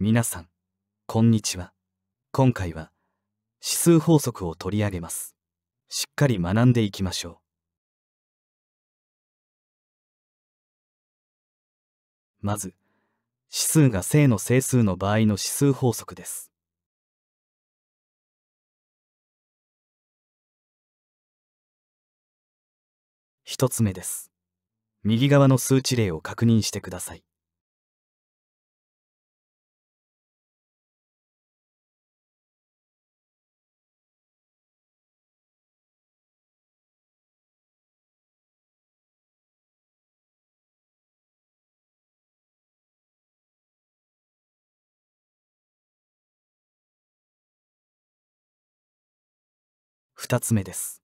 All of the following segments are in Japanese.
皆さん、こんにちは。今回は、指数法則を取り上げます。しっかり学んでいきましょう。まず、指数が正の整数の場合の指数法則です。一つ目です。右側の数値例を確認してください。2つ目です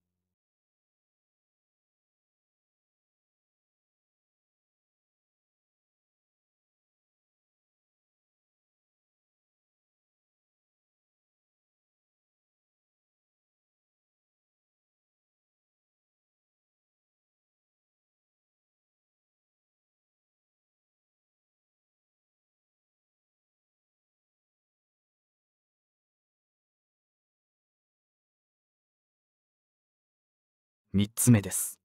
3つ目です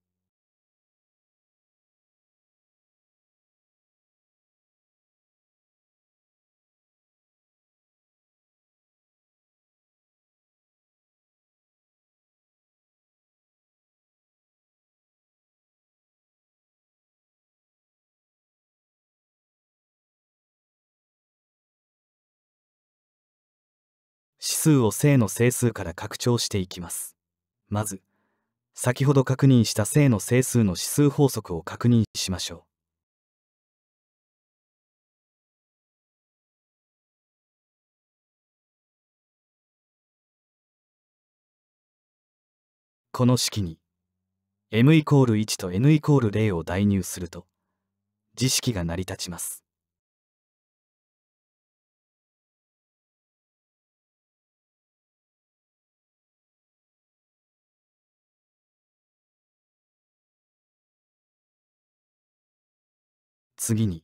指数を正の整数から拡張していきます。まず、先ほど確認した正の整数の指数法則を確認しましょう。この式に m イコール1と n イコール0を代入すると、自式が成り立ちます。次に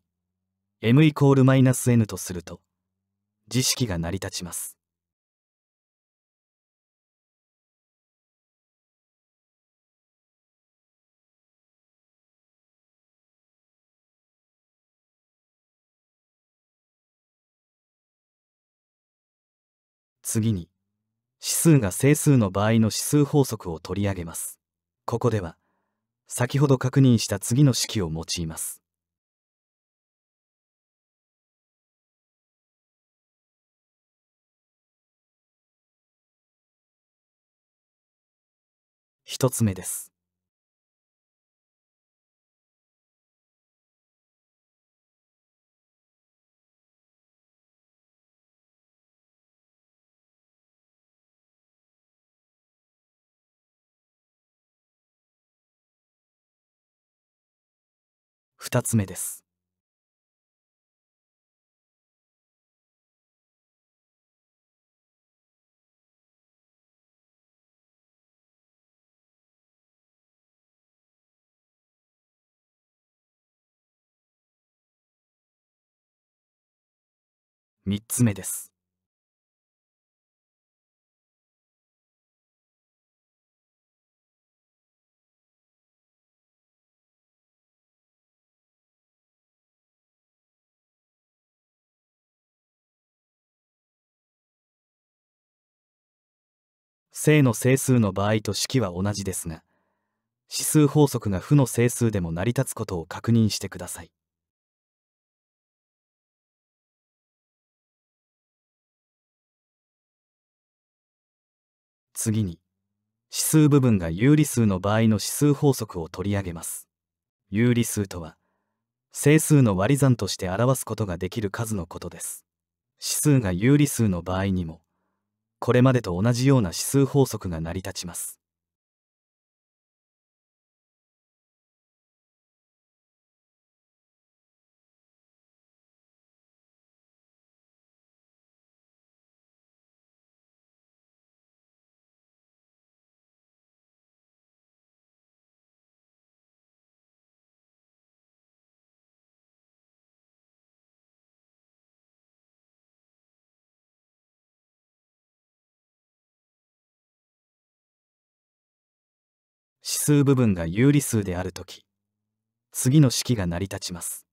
m イコールマイナス n とすると自識が成り立ちます。次に指数が整数の場合の指数法則を取り上げます。ここでは先ほど確認した次の式を用います。一つ目です。二つ目です。三つ目です正の整数の場合と式は同じですが指数法則が負の整数でも成り立つことを確認してください次に、指数部分が有理数の場合の指数法則を取り上げます。有理数とは、整数の割り算として表すことができる数のことです。指数が有理数の場合にも、これまでと同じような指数法則が成り立ちます。数部分が有理数であるとき、次の式が成り立ちます。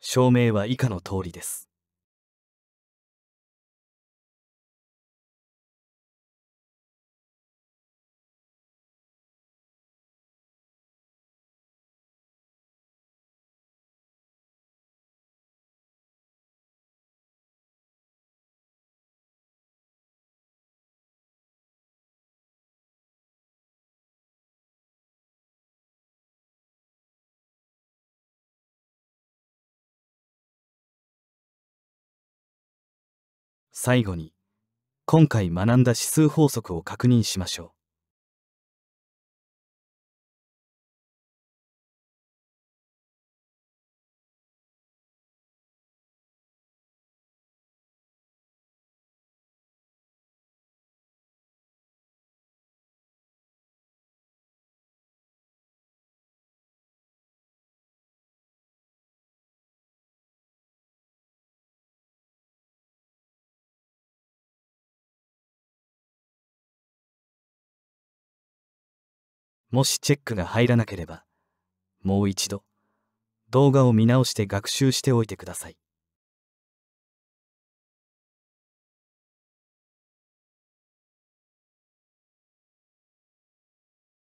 証明は以下の通りです。最後に今回学んだ指数法則を確認しましょう。もしチェックが入らなければ、もう一度動画を見直して学習しておいてください。